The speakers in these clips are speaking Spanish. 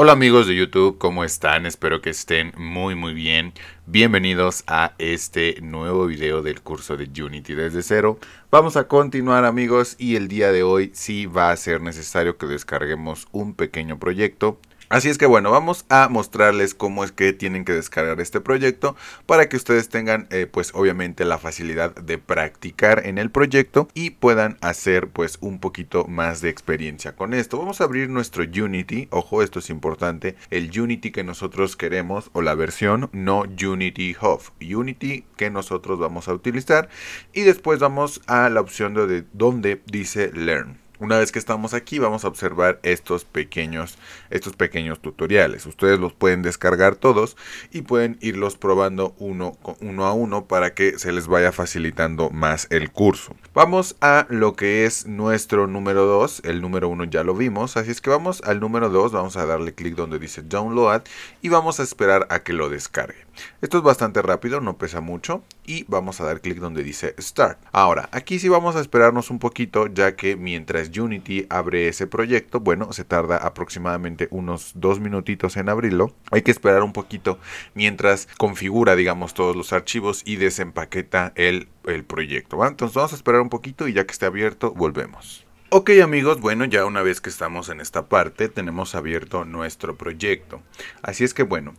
Hola amigos de YouTube, ¿cómo están? Espero que estén muy muy bien. Bienvenidos a este nuevo video del curso de Unity desde cero. Vamos a continuar amigos y el día de hoy sí va a ser necesario que descarguemos un pequeño proyecto Así es que bueno, vamos a mostrarles cómo es que tienen que descargar este proyecto para que ustedes tengan eh, pues obviamente la facilidad de practicar en el proyecto y puedan hacer pues un poquito más de experiencia con esto. Vamos a abrir nuestro Unity, ojo esto es importante, el Unity que nosotros queremos o la versión no Unity Hub, Unity que nosotros vamos a utilizar y después vamos a la opción de donde dice Learn. Una vez que estamos aquí vamos a observar estos pequeños, estos pequeños tutoriales. Ustedes los pueden descargar todos y pueden irlos probando uno, uno a uno para que se les vaya facilitando más el curso. Vamos a lo que es nuestro número 2. El número 1 ya lo vimos, así es que vamos al número 2. Vamos a darle clic donde dice download y vamos a esperar a que lo descargue. Esto es bastante rápido, no pesa mucho y vamos a dar clic donde dice Start. Ahora, aquí sí vamos a esperarnos un poquito ya que mientras Unity abre ese proyecto, bueno, se tarda aproximadamente unos dos minutitos en abrirlo. Hay que esperar un poquito mientras configura, digamos, todos los archivos y desempaqueta el, proyecto. Entonces vamos a esperar un poquito y ya que esté abierto, volvemos. Ok amigos, bueno ya una vez que estamos en esta parte tenemos abierto nuestro proyecto. Así es que bueno,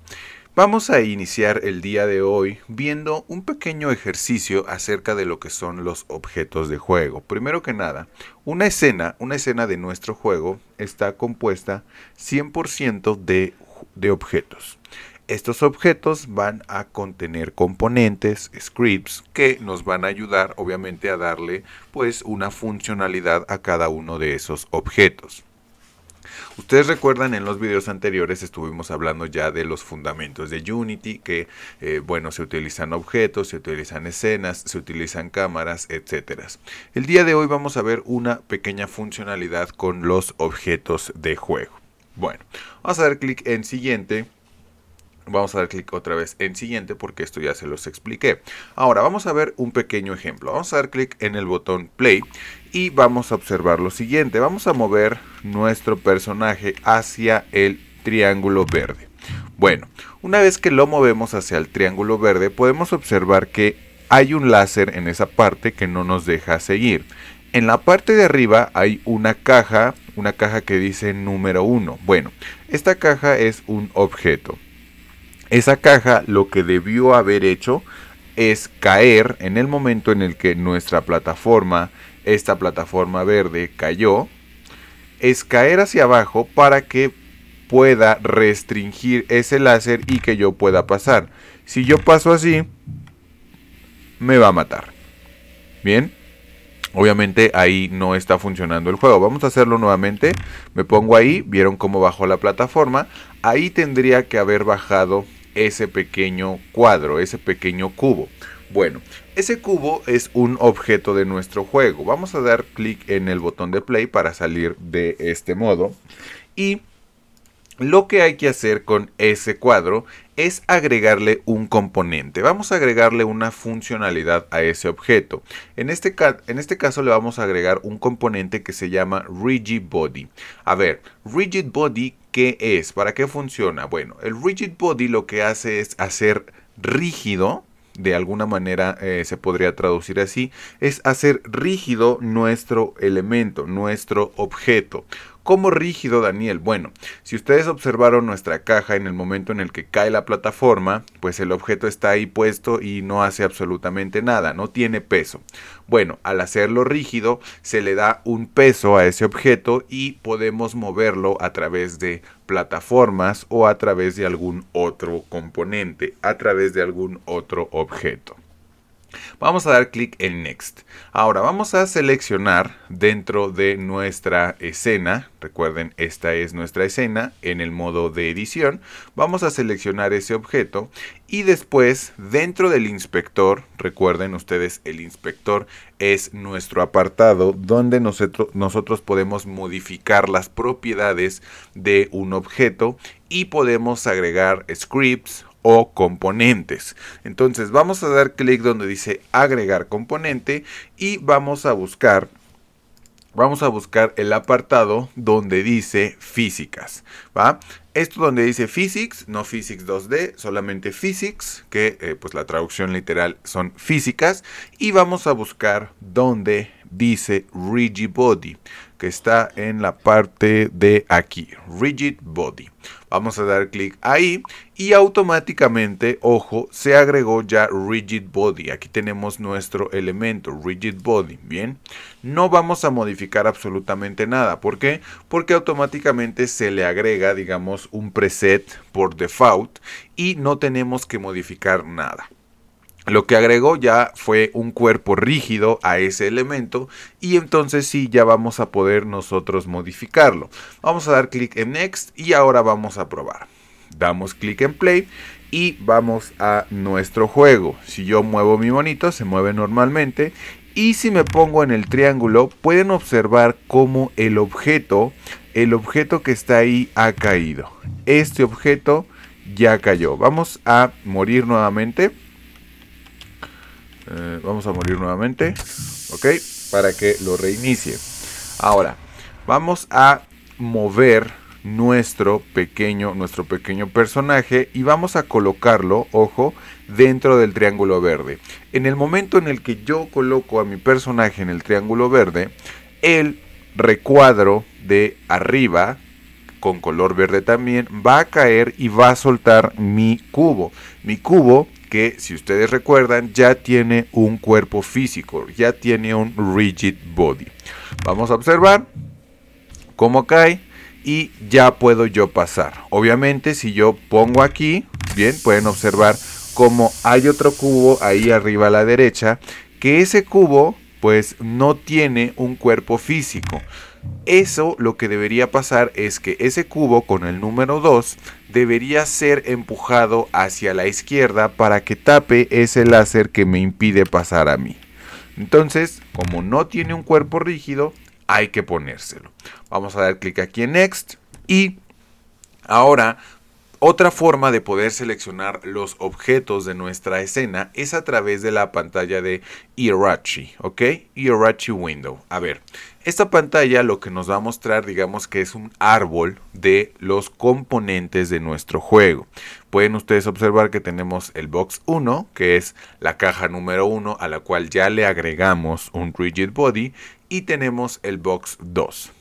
Vamos a iniciar el día de hoy viendo un pequeño ejercicio acerca de lo que son los objetos de juego. Primero que nada, una escena, una escena de nuestro juego está compuesta 100% de, objetos. Estos objetos van a contener componentes, scripts, que nos van a ayudar obviamente a darle pues una funcionalidad a cada uno de esos objetos. Ustedes recuerdan en los videos anteriores estuvimos hablando ya de los fundamentos de Unity, que eh, bueno, se utilizan objetos, se utilizan escenas, se utilizan cámaras, etc. El día de hoy vamos a ver una pequeña funcionalidad con los objetos de juego. Bueno, vamos a dar clic en siguiente vamos a dar clic otra vez en siguiente porque esto ya se los expliqué. Ahora vamos a ver un pequeño ejemplo. Vamos a dar clic en el botón play y vamos a observar lo siguiente. Vamos a mover nuestro personaje hacia el triángulo verde. Bueno, una vez que lo movemos hacia el triángulo verde, podemos observar que hay un láser en esa parte que no nos deja seguir. En la parte de arriba hay una caja, una caja que dice número 1. Bueno, esta caja es un objeto. Esa caja lo que debió haber hecho es caer en el momento en el que nuestra plataforma, esta plataforma verde, cayó, es caer hacia abajo para que pueda restringir ese láser y que yo pueda pasar. Si yo paso así, me va a matar. Bien, obviamente ahí no está funcionando el juego. Vamos a hacerlo nuevamente. Me pongo ahí, vieron cómo bajó la plataforma. Ahí tendría que haber bajado ese pequeño cuadro, ese pequeño cubo. Bueno, ese cubo es un objeto de nuestro juego. Vamos a dar clic en el botón de play para salir de este modo. Y lo que hay que hacer con ese cuadro es agregarle un componente. Vamos a agregarle una funcionalidad a ese objeto. En este, en este caso le vamos a agregar un componente que se llama Rigid Body. A ver, Rigid Body, ¿Qué es? ¿Para qué funciona? Bueno, el rigid body lo que hace es hacer rígido, de alguna manera eh, se podría traducir así, es hacer rígido nuestro elemento, nuestro objeto. ¿Cómo rígido, Daniel. Bueno, si ustedes observaron nuestra caja en el momento en el que cae la plataforma, pues el objeto está ahí puesto y no hace absolutamente nada, no tiene peso. Bueno, al hacerlo rígido, se le da un peso a ese objeto y podemos moverlo a través de plataformas o a través de algún otro componente, a través de algún otro objeto. Vamos a dar clic en Next. Ahora vamos a seleccionar dentro de nuestra escena, recuerden esta es nuestra escena en el modo de edición, vamos a seleccionar ese objeto y después dentro del inspector, recuerden ustedes el inspector es nuestro apartado donde nosotros, podemos modificar las propiedades de un objeto y podemos agregar scripts o componentes. Entonces vamos a dar clic donde dice agregar componente y vamos a buscar vamos a buscar el apartado donde dice físicas, ¿va? Esto donde dice physics, no physics 2D, solamente physics, que eh, pues la traducción literal son físicas y vamos a buscar donde dice Rigid Body, que está en la parte de aquí, Rigid Body. Vamos a dar clic ahí y automáticamente, ojo, se agregó ya Rigid Body. Aquí tenemos nuestro elemento, Rigid Body, ¿bien? No vamos a modificar absolutamente nada. ¿Por qué? Porque automáticamente se le agrega, digamos, un preset por default y no tenemos que modificar nada. Lo que agregó ya fue un cuerpo rígido a ese elemento y entonces sí ya vamos a poder nosotros modificarlo. Vamos a dar clic en Next y ahora vamos a probar. Damos clic en Play y vamos a nuestro juego. Si yo muevo mi bonito se mueve normalmente y si me pongo en el triángulo pueden observar cómo el objeto, el objeto que está ahí ha caído. Este objeto ya cayó. Vamos a morir nuevamente. Eh, vamos a morir nuevamente, ok, para que lo reinicie. Ahora, vamos a mover nuestro pequeño, nuestro pequeño personaje y vamos a colocarlo, ojo, dentro del triángulo verde. En el momento en el que yo coloco a mi personaje en el triángulo verde, el recuadro de arriba, con color verde también, va a caer y va a soltar mi cubo. Mi cubo que si ustedes recuerdan ya tiene un cuerpo físico, ya tiene un rigid body. Vamos a observar cómo cae y ya puedo yo pasar. Obviamente si yo pongo aquí, bien, pueden observar cómo hay otro cubo ahí arriba a la derecha, que ese cubo pues no tiene un cuerpo físico, eso lo que debería pasar es que ese cubo con el número 2 debería ser empujado hacia la izquierda para que tape ese láser que me impide pasar a mí. Entonces, como no tiene un cuerpo rígido, hay que ponérselo. Vamos a dar clic aquí en Next y ahora otra forma de poder seleccionar los objetos de nuestra escena es a través de la pantalla de Irachi. ¿ok? Hirachi Window. A ver, esta pantalla lo que nos va a mostrar, digamos que es un árbol de los componentes de nuestro juego. Pueden ustedes observar que tenemos el box 1, que es la caja número 1 a la cual ya le agregamos un rigid body, y tenemos el box 2.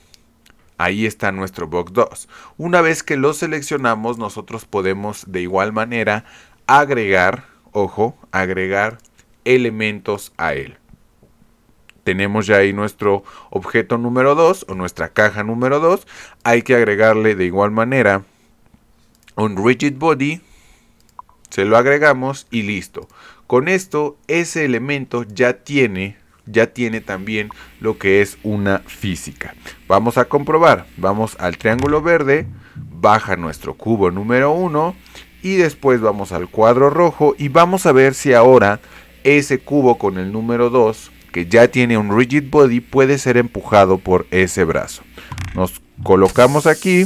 Ahí está nuestro box 2. Una vez que lo seleccionamos, nosotros podemos de igual manera agregar, ojo, agregar elementos a él tenemos ya ahí nuestro objeto número 2 o nuestra caja número 2. Hay que agregarle de igual manera un rigid body, se lo agregamos y listo. Con esto ese elemento ya tiene ya tiene también lo que es una física. Vamos a comprobar, vamos al triángulo verde, baja nuestro cubo número 1 y después vamos al cuadro rojo y vamos a ver si ahora ese cubo con el número 2 ya tiene un rigid body puede ser empujado por ese brazo. Nos colocamos aquí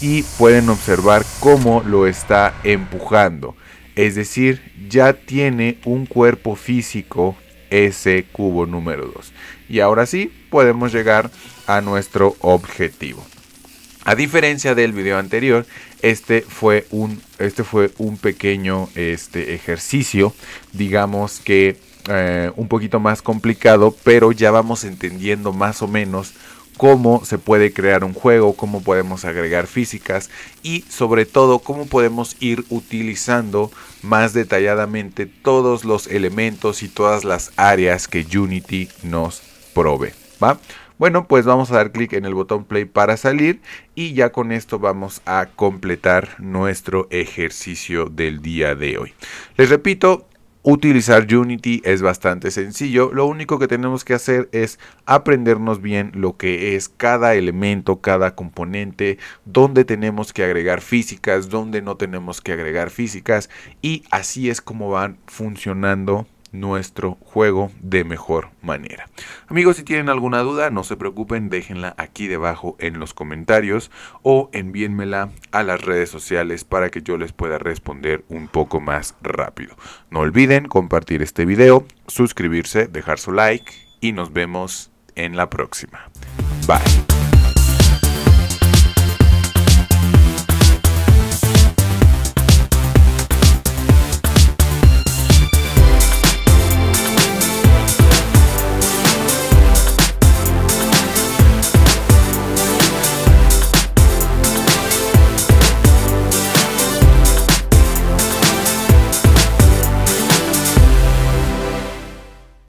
y pueden observar cómo lo está empujando. Es decir, ya tiene un cuerpo físico ese cubo número 2. Y ahora sí, podemos llegar a nuestro objetivo. A diferencia del video anterior, este fue un, este fue un pequeño este, ejercicio, digamos que eh, un poquito más complicado, pero ya vamos entendiendo más o menos cómo se puede crear un juego, cómo podemos agregar físicas y sobre todo cómo podemos ir utilizando más detalladamente todos los elementos y todas las áreas que Unity nos provee. ¿va? Bueno, pues vamos a dar clic en el botón play para salir y ya con esto vamos a completar nuestro ejercicio del día de hoy. Les repito, Utilizar Unity es bastante sencillo, lo único que tenemos que hacer es aprendernos bien lo que es cada elemento, cada componente, dónde tenemos que agregar físicas, dónde no tenemos que agregar físicas y así es como van funcionando nuestro juego de mejor manera. Amigos, si tienen alguna duda, no se preocupen, déjenla aquí debajo en los comentarios o envíenmela a las redes sociales para que yo les pueda responder un poco más rápido. No olviden compartir este video, suscribirse, dejar su like y nos vemos en la próxima. Bye.